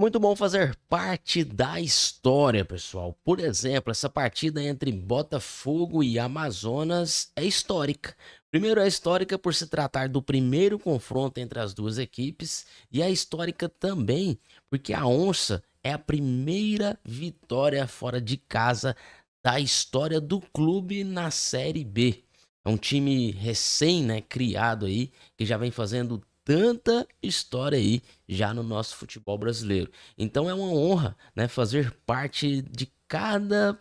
Muito bom fazer parte da história, pessoal. Por exemplo, essa partida entre Botafogo e Amazonas é histórica. Primeiro, é histórica por se tratar do primeiro confronto entre as duas equipes, e é histórica também porque a Onça é a primeira vitória fora de casa da história do clube na Série B. É um time recém né, criado aí, que já vem fazendo tanta história aí já no nosso futebol brasileiro. Então é uma honra, né, fazer parte de cada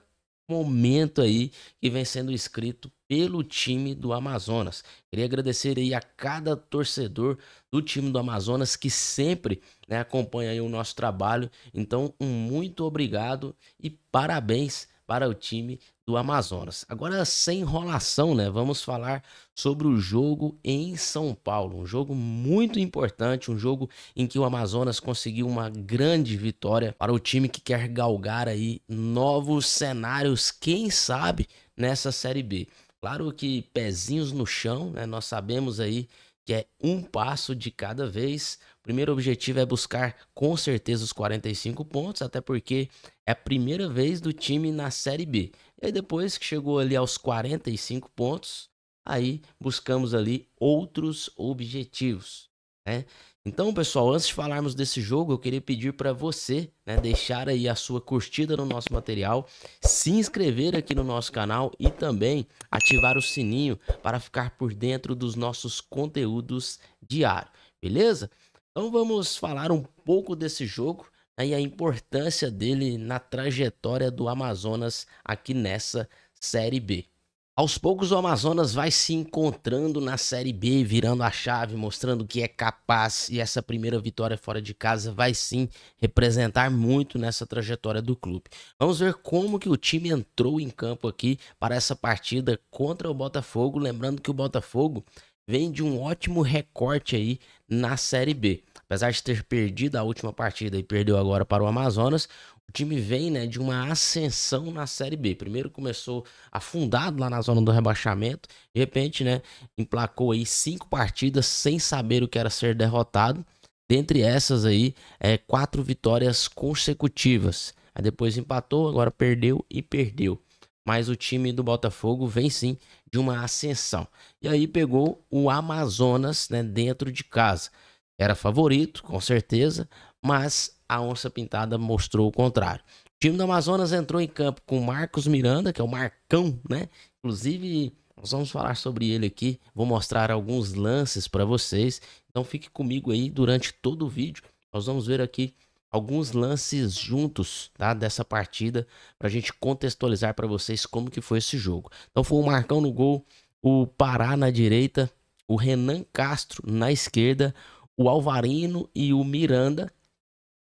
momento aí que vem sendo escrito pelo time do Amazonas. Queria agradecer aí a cada torcedor do time do Amazonas que sempre né, acompanha o nosso trabalho. Então, um muito obrigado e parabéns para o time do Amazonas. Agora, sem enrolação, né? Vamos falar sobre o jogo em São Paulo. Um jogo muito importante, um jogo em que o Amazonas conseguiu uma grande vitória para o time que quer galgar aí novos cenários, quem sabe, nessa Série B. Claro que pezinhos no chão, né? Nós sabemos aí que é um passo de cada vez. O primeiro objetivo é buscar com certeza os 45 pontos, até porque é a primeira vez do time na Série B. E depois que chegou ali aos 45 pontos, aí buscamos ali outros objetivos né? Então, pessoal, antes de falarmos desse jogo, eu queria pedir para você né, deixar aí a sua curtida no nosso material, se inscrever aqui no nosso canal e também ativar o sininho para ficar por dentro dos nossos conteúdos diários, beleza? Então vamos falar um pouco desse jogo né, e a importância dele na trajetória do Amazonas aqui nessa Série B. Aos poucos o Amazonas vai se encontrando na Série B, virando a chave, mostrando que é capaz e essa primeira vitória fora de casa vai sim representar muito nessa trajetória do clube. Vamos ver como que o time entrou em campo aqui para essa partida contra o Botafogo, lembrando que o Botafogo vem de um ótimo recorte aí na Série B. Apesar de ter perdido a última partida e perdeu agora para o Amazonas, o time vem né, de uma ascensão na Série B. Primeiro começou afundado lá na zona do rebaixamento, de repente, né, emplacou aí cinco partidas sem saber o que era ser derrotado. Dentre essas aí, é, quatro vitórias consecutivas. Aí depois empatou, agora perdeu e perdeu. Mas o time do Botafogo vem sim de uma ascensão. E aí pegou o Amazonas né, dentro de casa. Era favorito, com certeza, mas a Onça Pintada mostrou o contrário. O time do Amazonas entrou em campo com Marcos Miranda, que é o Marcão, né? Inclusive, nós vamos falar sobre ele aqui, vou mostrar alguns lances para vocês. Então fique comigo aí durante todo o vídeo. Nós vamos ver aqui alguns lances juntos, tá, dessa partida para a gente contextualizar para vocês como que foi esse jogo. Então foi o Marcão no gol, o Pará na direita, o Renan Castro na esquerda, o Alvarino e o Miranda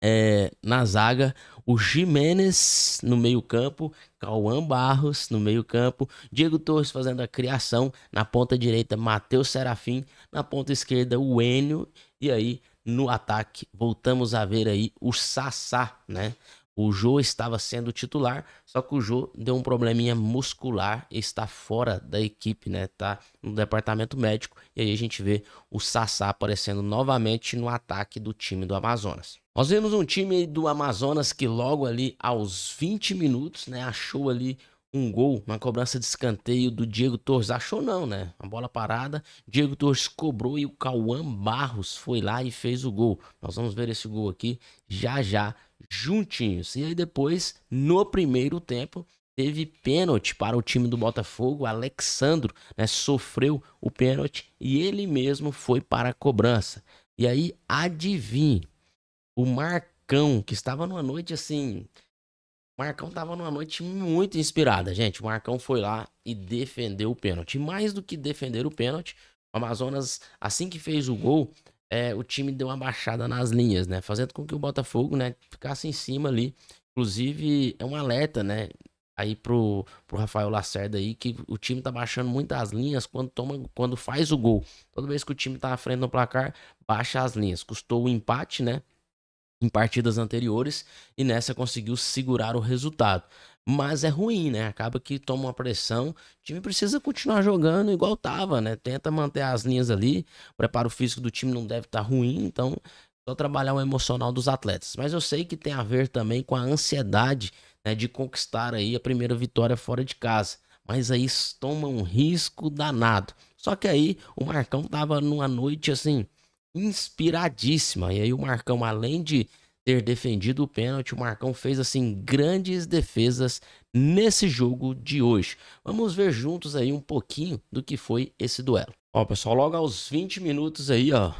é, na zaga, o Jimenez no meio-campo, Cauã Barros no meio-campo, Diego Torres fazendo a criação, na ponta direita, Matheus Serafim, na ponta esquerda, o Enio, e aí no ataque, voltamos a ver aí o Sassá, né? O Jô estava sendo titular, só que o Jô deu um probleminha muscular e está fora da equipe, né? Tá no departamento médico. E aí a gente vê o Sassá aparecendo novamente no ataque do time do Amazonas. Nós vemos um time do Amazonas que logo ali aos 20 minutos, né, achou ali um gol uma cobrança de escanteio do Diego Torres. Achou não, né? A bola parada, Diego Torres cobrou e o Cauã Barros foi lá e fez o gol. Nós vamos ver esse gol aqui já já, juntinhos. E aí depois, no primeiro tempo, teve pênalti para o time do Botafogo. Alexandro né, sofreu o pênalti e ele mesmo foi para a cobrança. E aí, adivinhe, o Marcão, que estava numa noite assim Marcão tava numa noite muito inspirada, gente. O Marcão foi lá e defendeu o pênalti. Mais do que defender o pênalti, o Amazonas, assim que fez o gol, é, o time deu uma baixada nas linhas, né? Fazendo com que o Botafogo, né, ficasse em cima ali. Inclusive, é um alerta, né? Aí pro, pro Rafael Lacerda aí, que o time tá baixando muitas linhas quando toma quando faz o gol. Toda vez que o time tá à frente no placar, baixa as linhas. Custou o empate, né? em partidas anteriores e nessa conseguiu segurar o resultado. Mas é ruim, né? Acaba que toma uma pressão. O time precisa continuar jogando igual tava, né? Tenta manter as linhas ali. O preparo físico do time não deve estar tá ruim, então só trabalhar o emocional dos atletas. Mas eu sei que tem a ver também com a ansiedade né, de conquistar aí a primeira vitória fora de casa. Mas aí toma um risco danado. Só que aí o Marcão tava numa noite assim inspiradíssima. E aí o Marcão, além de ter defendido o pênalti, o Marcão fez assim grandes defesas nesse jogo de hoje. Vamos ver juntos aí um pouquinho do que foi esse duelo. Ó, pessoal, logo aos 20 minutos aí, ó,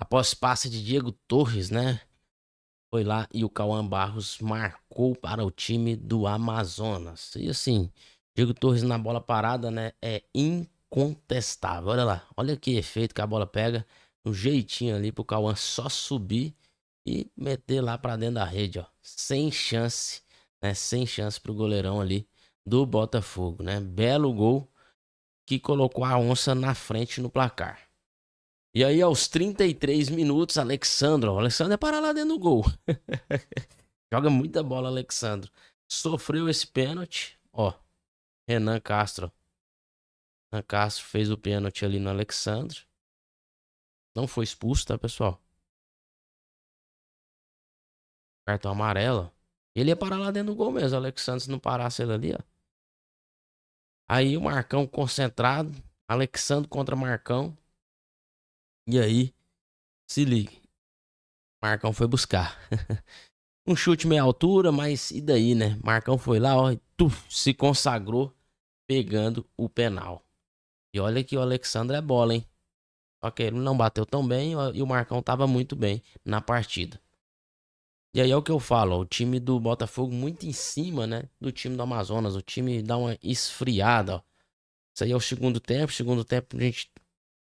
após passe de Diego Torres, né? Foi lá e o Cauã Barros marcou para o time do Amazonas. E assim, Diego Torres na bola parada, né? É incontestável. Olha lá, olha que efeito que a bola pega o jeitinho ali pro Cauã só subir e meter lá para dentro da rede, ó. Sem chance, né? Sem chance pro goleirão ali do Botafogo, né? Belo gol que colocou a onça na frente no placar. E aí, aos 33 minutos, Alexandro. O Alexandre é parar lá dentro do gol. Joga muita bola, Alexandro. Sofreu esse pênalti. Ó, Renan Castro. Renan Castro fez o pênalti ali no Alexandre não foi expulso, tá, pessoal? Cartão amarelo. Ele ia parar lá dentro do gol mesmo. Alexandre Alex Santos não parasse ele ali, ó. Aí o Marcão concentrado. Alexandre contra Marcão. E aí, se ligue. Marcão foi buscar. um chute meia altura, mas e daí, né? Marcão foi lá, ó, e tuf, se consagrou pegando o penal. E olha que o Alexandre é bola, hein? Só que ele não bateu tão bem e o Marcão estava muito bem na partida. E aí é o que eu falo, o time do Botafogo muito em cima, né, do time do Amazonas, o time dá uma esfriada, ó. Isso aí é o segundo tempo, segundo tempo a gente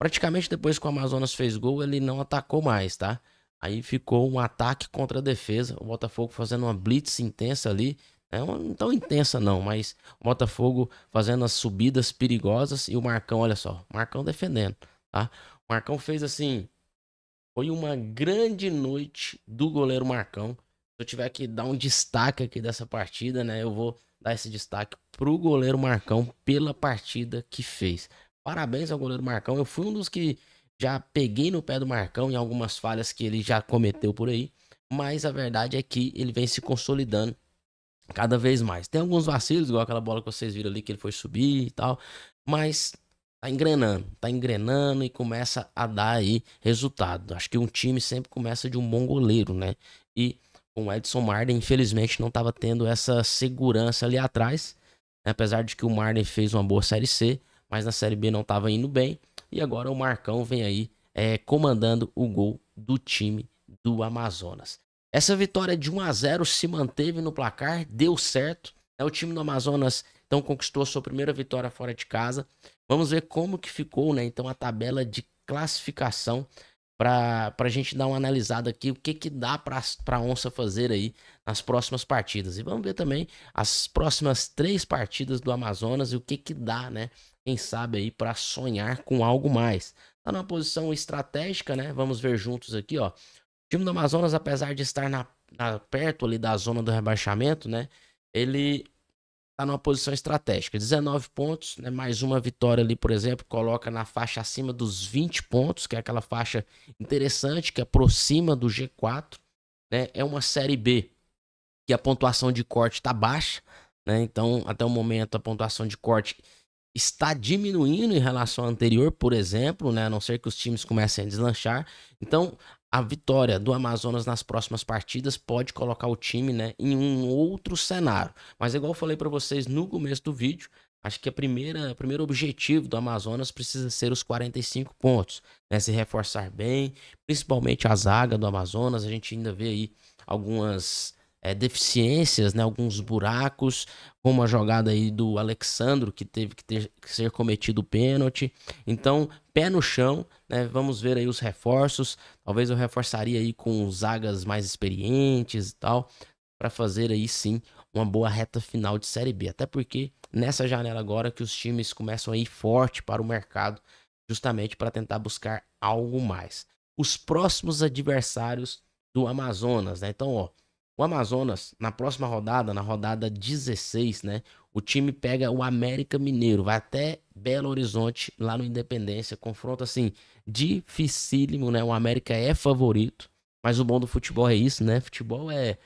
praticamente depois que o Amazonas fez gol, ele não atacou mais, tá? Aí ficou um ataque contra a defesa, o Botafogo fazendo uma blitz intensa ali, é não tão intensa não, mas o Botafogo fazendo as subidas perigosas e o Marcão, olha só, Marcão defendendo, tá? Marcão fez assim. Foi uma grande noite do goleiro Marcão. Se eu tiver que dar um destaque aqui dessa partida, né? Eu vou dar esse destaque pro goleiro Marcão pela partida que fez. Parabéns ao goleiro Marcão. Eu fui um dos que já peguei no pé do Marcão em algumas falhas que ele já cometeu por aí. Mas a verdade é que ele vem se consolidando cada vez mais. Tem alguns vacilos, igual aquela bola que vocês viram ali que ele foi subir e tal. Mas tá engrenando, tá engrenando e começa a dar aí resultado. Acho que um time sempre começa de um bom goleiro, né? E com o Edson Marden, infelizmente, não estava tendo essa segurança ali atrás. Né? Apesar de que o Marden fez uma boa Série C, mas na Série B não estava indo bem. E agora o Marcão vem aí é, comandando o gol do time do Amazonas. Essa vitória de 1 a 0 se manteve no placar, deu certo. Né? O time do Amazonas então conquistou sua primeira vitória fora de casa. Vamos ver como que ficou, né? Então, a tabela de classificação para a gente dar uma analisada aqui, o que, que dá para a Onça fazer aí nas próximas partidas. E vamos ver também as próximas três partidas do Amazonas e o que, que dá, né? Quem sabe aí para sonhar com algo mais. Está numa posição estratégica, né? Vamos ver juntos aqui, ó. O time do Amazonas, apesar de estar na, na perto ali da zona do rebaixamento, né? Ele está numa posição estratégica. 19 pontos, né? mais uma vitória ali, por exemplo, coloca na faixa acima dos 20 pontos, que é aquela faixa interessante que aproxima do G4. Né? É uma Série B que a pontuação de corte está baixa, né? então até o momento a pontuação de corte está diminuindo em relação à anterior, por exemplo, né? a não ser que os times comecem a deslanchar. Então a vitória do Amazonas nas próximas partidas pode colocar o time né, em um outro cenário. Mas igual eu falei para vocês no começo do vídeo, acho que a primeira, o primeiro objetivo do Amazonas precisa ser os 45 pontos. Né, se reforçar bem, principalmente a zaga do Amazonas. A gente ainda vê aí algumas é, deficiências, né, alguns buracos, como a jogada aí do Alexandro, que teve que, ter, que ser cometido o pênalti. Então, pé no chão, né, vamos ver aí os reforços. Talvez eu reforçaria aí com zagas mais experientes e tal, para fazer aí sim uma boa reta final de Série B. Até porque nessa janela agora que os times começam a ir forte para o mercado, justamente para tentar buscar algo mais. Os próximos adversários do Amazonas, né? Então, ó, o Amazonas, na próxima rodada, na rodada 16, né? O time pega o América Mineiro, vai até Belo Horizonte, lá no Independência. Confronto, assim, dificílimo, né? O América é favorito, mas o bom do futebol é isso, né? Futebol é,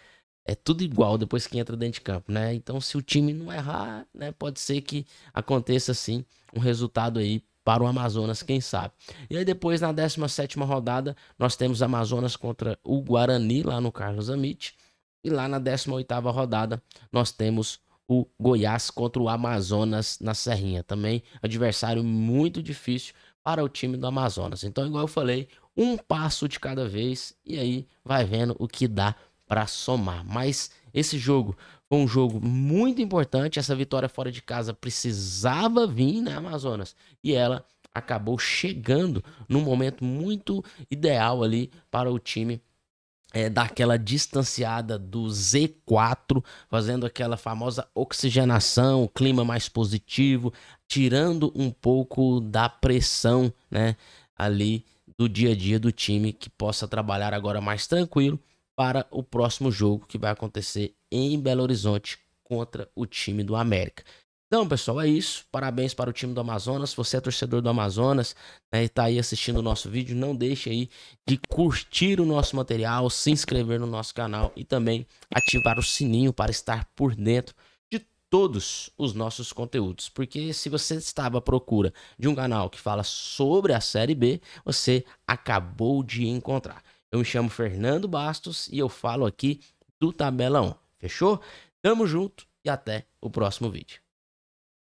é tudo igual depois que entra dentro de campo, né? Então, se o time não errar, né? Pode ser que aconteça, assim, um resultado aí para o Amazonas, quem sabe. E aí depois, na 17 rodada, nós temos Amazonas contra o Guarani, lá no Carlos Amite e lá na 18ª rodada nós temos o Goiás contra o Amazonas na Serrinha. Também adversário muito difícil para o time do Amazonas. Então, igual eu falei, um passo de cada vez e aí vai vendo o que dá para somar. Mas esse jogo foi um jogo muito importante. Essa vitória fora de casa precisava vir, né, Amazonas? E ela acabou chegando num momento muito ideal ali para o time é, dar aquela distanciada do Z4, fazendo aquela famosa oxigenação, clima mais positivo, tirando um pouco da pressão, né, ali do dia a dia do time que possa trabalhar agora mais tranquilo para o próximo jogo que vai acontecer em Belo Horizonte contra o time do América. Então, pessoal, é isso. Parabéns para o time do Amazonas. Você é torcedor do Amazonas né, e está aí assistindo o nosso vídeo, não deixe aí de curtir o nosso material, se inscrever no nosso canal e também ativar o sininho para estar por dentro de todos os nossos conteúdos. Porque se você estava à procura de um canal que fala sobre a Série B, você acabou de encontrar. Eu me chamo Fernando Bastos e eu falo aqui do Tabelão. Fechou? Tamo junto e até o próximo vídeo.